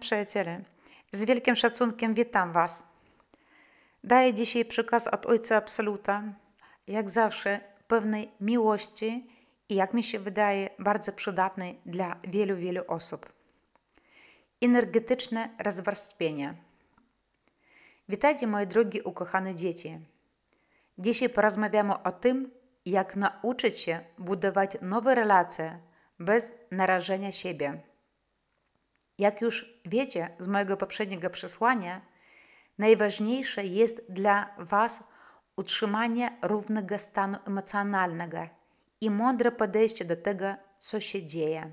przyjaciele, z wielkim szacunkiem witam Was. Daję dzisiaj przykaz od Ojca Absoluta, jak zawsze, pewnej miłości i, jak mi się wydaje, bardzo przydatnej dla wielu, wielu osób. Energetyczne rozwarstwienie. Witajcie, moje drogie, ukochane dzieci. Dzisiaj porozmawiamy o tym, jak nauczyć się budować nowe relacje bez narażenia siebie. Jak już wiecie z mojego poprzedniego przesłania, najważniejsze jest dla Was utrzymanie równego stanu emocjonalnego i mądre podejście do tego, co się dzieje.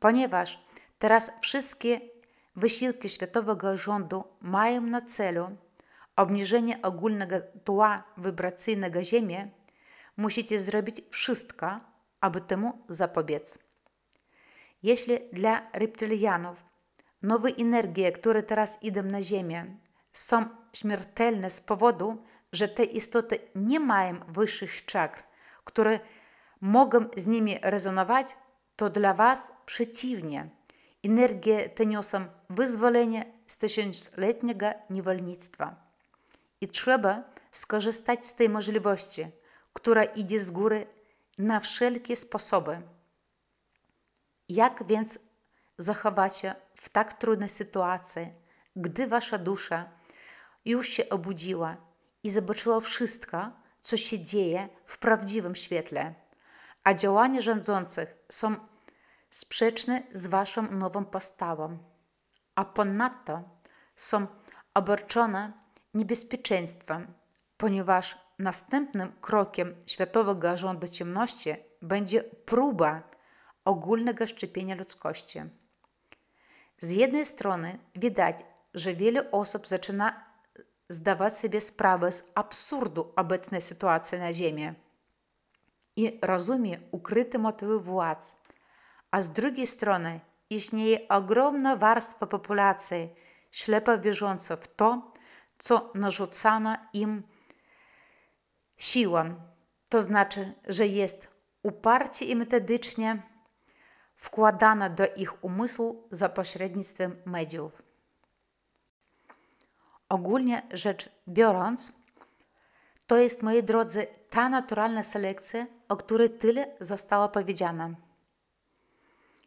Ponieważ teraz wszystkie wysiłki światowego rządu mają na celu obniżenie ogólnego tła wibracyjnego Ziemi, musicie zrobić wszystko, aby temu zapobiec. Jeśli dla reptylianów nowe energie, które teraz idą na Ziemię, są śmiertelne z powodu, że te istoty nie mają wyższych czakr, które mogą z nimi rezonować, to dla Was przeciwnie. Energie te niosą wyzwolenie z tysiącletniego niewolnictwa. I trzeba skorzystać z tej możliwości, która idzie z góry na wszelkie sposoby. Jak więc zachować się w tak trudnej sytuacji, gdy wasza dusza już się obudziła i zobaczyła wszystko, co się dzieje w prawdziwym świetle, a działania rządzących są sprzeczne z waszą nową postawą, a ponadto są obarczone niebezpieczeństwem, ponieważ następnym krokiem światowego rządu ciemności będzie próba ogólnego szczepienia ludzkości. Z jednej strony widać, że wiele osób zaczyna zdawać sobie sprawę z absurdu obecnej sytuacji na Ziemi i rozumie ukryte motywy władz, a z drugiej strony istnieje ogromna warstwa populacji ślepo wierząca w to, co narzucano im siłą, to znaczy, że jest uparcie i metodycznie wkładana do ich umysłu za pośrednictwem mediów. Ogólnie rzecz biorąc, to jest, moi drodzy, ta naturalna selekcja, o której tyle zostało powiedziane.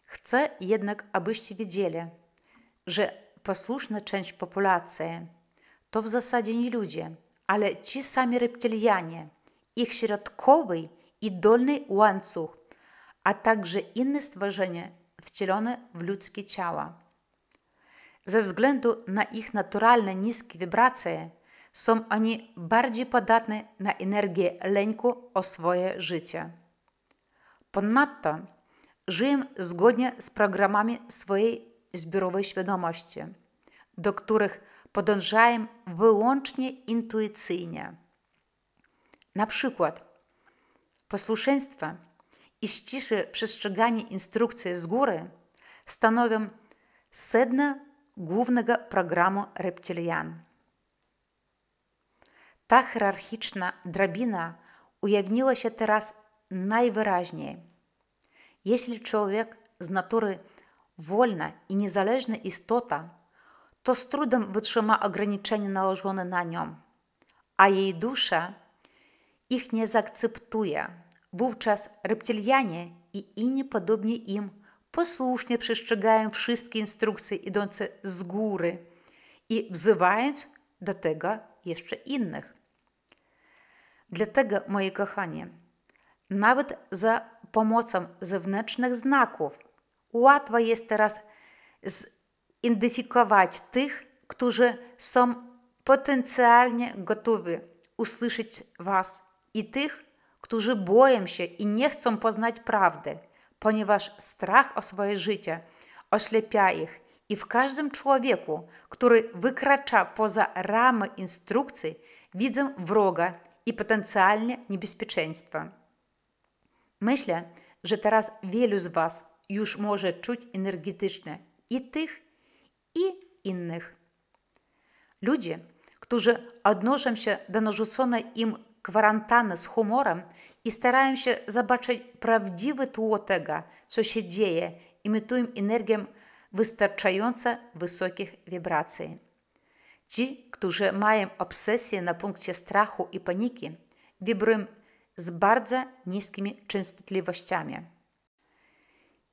Chcę jednak, abyście wiedzieli, że posłuszna część populacji to w zasadzie nie ludzie, ale ci sami reptylianie, ich środkowy i dolny łańcuch a także inne stworzenia wcielone w ludzkie ciała. Ze względu na ich naturalne niskie wibracje są oni bardziej podatni na energię lęku o swoje życie. Ponadto żyją zgodnie z programami swojej zbiorowej świadomości, do których podążają wyłącznie intuicyjnie. Na przykład posłuszeństwo i ścisłe przestrzeganie instrukcji z góry stanowią sedno głównego programu reptilian. Ta hierarchiczna drabina ujawniła się teraz najwyraźniej. Jeśli człowiek z natury wolna i niezależna istota, to z trudem wytrzyma ograniczenia nałożone na nią, a jej dusza ich nie zaakceptuje Wówczas reptilianie i inni podobni im posłusznie przestrzegają wszystkie instrukcje idące z góry i wzywając do tego jeszcze innych. Dlatego, moi kochani, nawet za pomocą zewnętrznych znaków łatwo jest teraz zidentyfikować tych, którzy są potencjalnie gotowi usłyszeć Was i tych, którzy boją się i nie chcą poznać prawdy, ponieważ strach o swoje życie oślepia ich i w każdym człowieku, który wykracza poza ramy instrukcji, widzę wroga i potencjalne niebezpieczeństwo. Myślę, że teraz wielu z Was już może czuć energetycznie i tych, i innych. Ludzie, którzy odnoszą się do narzuconej im kwarantanny z humorem i starają się zobaczyć prawdziwe tło tego, co się dzieje, imitują energię wystarczająco wysokich wibracji. Ci, którzy mają obsesję na punkcie strachu i paniki, wibrują z bardzo niskimi częstotliwościami.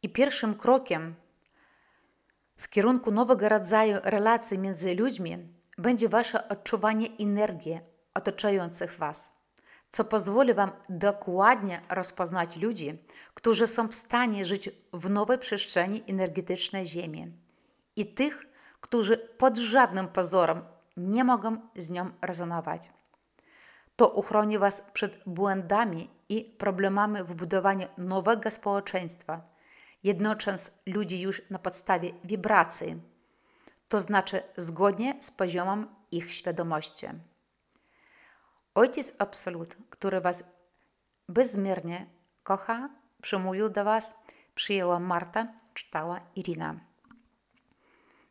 I pierwszym krokiem w kierunku nowego rodzaju relacji między ludźmi będzie wasze odczuwanie energii otaczających was co pozwoli Wam dokładnie rozpoznać ludzi, którzy są w stanie żyć w nowej przestrzeni energetycznej Ziemi i tych, którzy pod żadnym pozorem nie mogą z nią rezonować. To uchroni Was przed błędami i problemami w budowaniu nowego społeczeństwa, jednocząc ludzi już na podstawie wibracji, to znaczy zgodnie z poziomem ich świadomości. Ojciec Absolut, który Was bezmiernie kocha, przemówił do Was, przyjęła Marta, czytała Irina.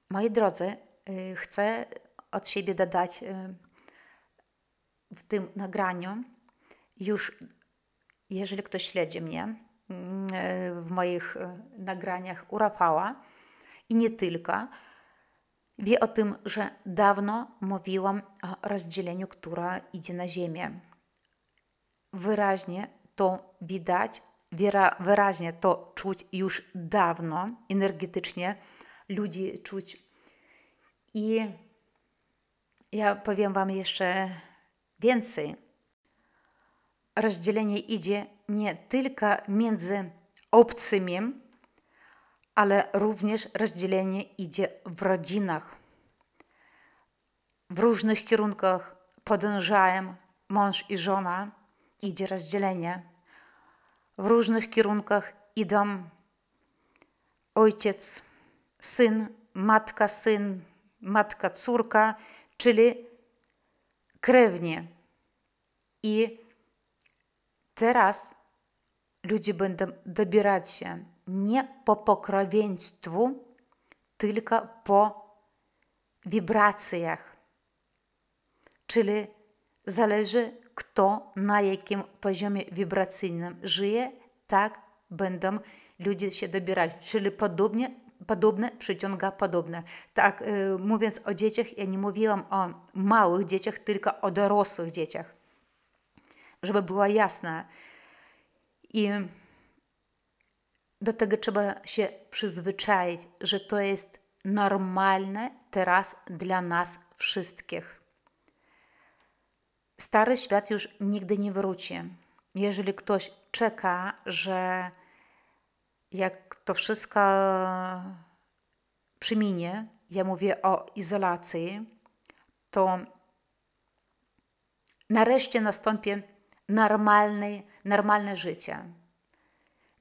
Moi drodzy, y, chcę od siebie dodać y, w tym nagraniu już, jeżeli ktoś śledzi mnie mm, y, w moich nagraniach u Rafała i nie tylko, Wie o tym, że dawno mówiłam o rozdzieleniu, które idzie na ziemię. Wyraźnie to widać, wyraźnie to czuć już dawno, energetycznie ludzi czuć. I ja powiem Wam jeszcze więcej. Rozdzielenie idzie nie tylko między obcymi, ale również rozdzielenie idzie w rodzinach. W różnych kierunkach podążają mąż i żona, idzie rozdzielenie. W różnych kierunkach idą ojciec, syn, matka, syn, matka, córka, czyli krewnie. I teraz ludzie będą dobierać się nie po pokrewieństwu, tylko po wibracjach. Czyli zależy, kto na jakim poziomie wibracyjnym żyje, tak będą ludzie się dobierać. Czyli podobnie, podobne przyciąga podobne. Tak, y, mówiąc o dzieciach, ja nie mówiłam o małych dzieciach, tylko o dorosłych dzieciach. Żeby była jasna, i do tego trzeba się przyzwyczaić, że to jest normalne teraz dla nas wszystkich. Stary świat już nigdy nie wróci. Jeżeli ktoś czeka, że jak to wszystko przeminie, ja mówię o izolacji, to nareszcie nastąpi normalne, normalne życie.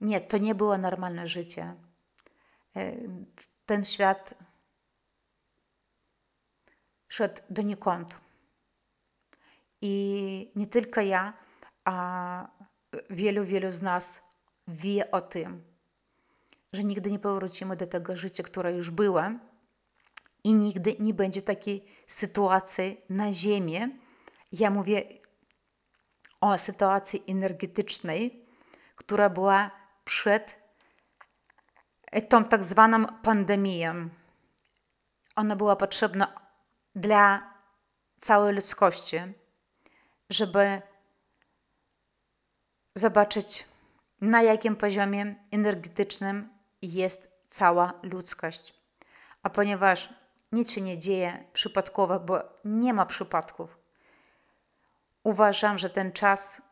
Nie, to nie było normalne życie. E, ten świat szedł donikąd. I nie tylko ja, a wielu, wielu z nas wie o tym, że nigdy nie powrócimy do tego życia, które już było i nigdy nie będzie takiej sytuacji na Ziemi. Ja mówię o sytuacji energetycznej, która była przed e, tą tak zwaną pandemią. Ona była potrzebna dla całej ludzkości, żeby zobaczyć, na jakim poziomie energetycznym jest cała ludzkość. A ponieważ nic się nie dzieje przypadkowo, bo nie ma przypadków, uważam, że ten czas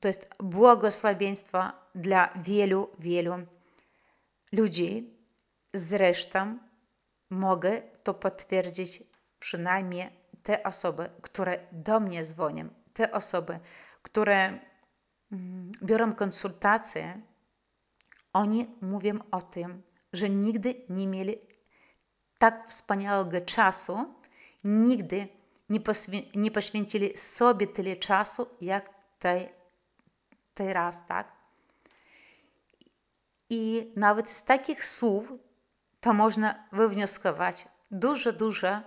to jest błogosławieństwo dla wielu, wielu ludzi. Zresztą mogę to potwierdzić przynajmniej te osoby, które do mnie dzwonią, te osoby, które mm, biorą konsultacje, oni mówią o tym, że nigdy nie mieli tak wspaniałego czasu, nigdy nie poświęcili sobie tyle czasu, jak tej, teraz, tak? I nawet z takich słów to można wywnioskować dużo, dużo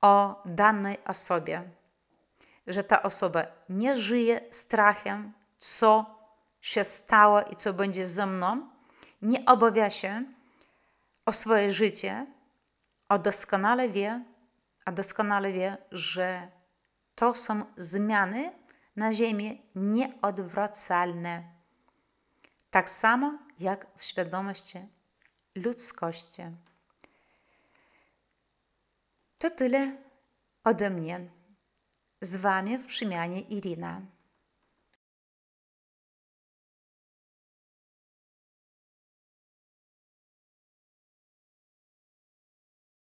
o danej osobie. Że ta osoba nie żyje strachem, co się stało i co będzie ze mną, nie obawia się o swoje życie, a doskonale wie, a doskonale wie, że to są zmiany na Ziemi nieodwracalne. Tak samo jak w świadomości ludzkości. To tyle ode mnie. Z Wami w przemianie Irina.